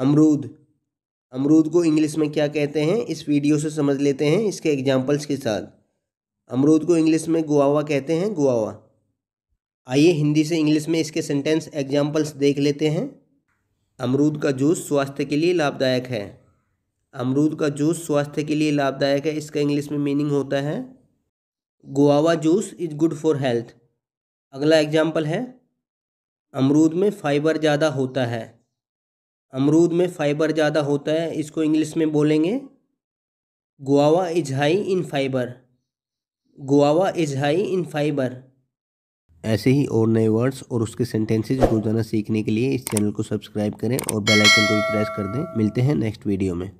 अमरूद अमरूद को इंग्लिश में क्या कहते हैं इस वीडियो से समझ लेते हैं इसके एग्जाम्पल्स के साथ अमरूद को इंग्लिश में गुआवा कहते हैं गुआवा आइए हिंदी से इंग्लिश में इसके सेंटेंस एग्जाम्पल्स देख लेते हैं अमरूद का जूस स्वास्थ्य के लिए लाभदायक है अमरूद का जूस स्वास्थ्य के लिए लाभदायक है इसका इंग्लिश में मीनिंग होता है guava juice is good for health अगला एग्जाम्पल है अमरूद में फाइबर ज़्यादा होता है अमरूद में फाइबर ज़्यादा होता है इसको इंग्लिश में बोलेंगे guava is high in fibre guava is high in fibre ऐसे ही और नए वर्ड्स और उसके सेंटेंसेज रोज़ाना सीखने के लिए इस चैनल को सब्सक्राइब करें और बेल आइकन को भी प्रेस कर दें मिलते हैं नेक्स्ट वीडियो में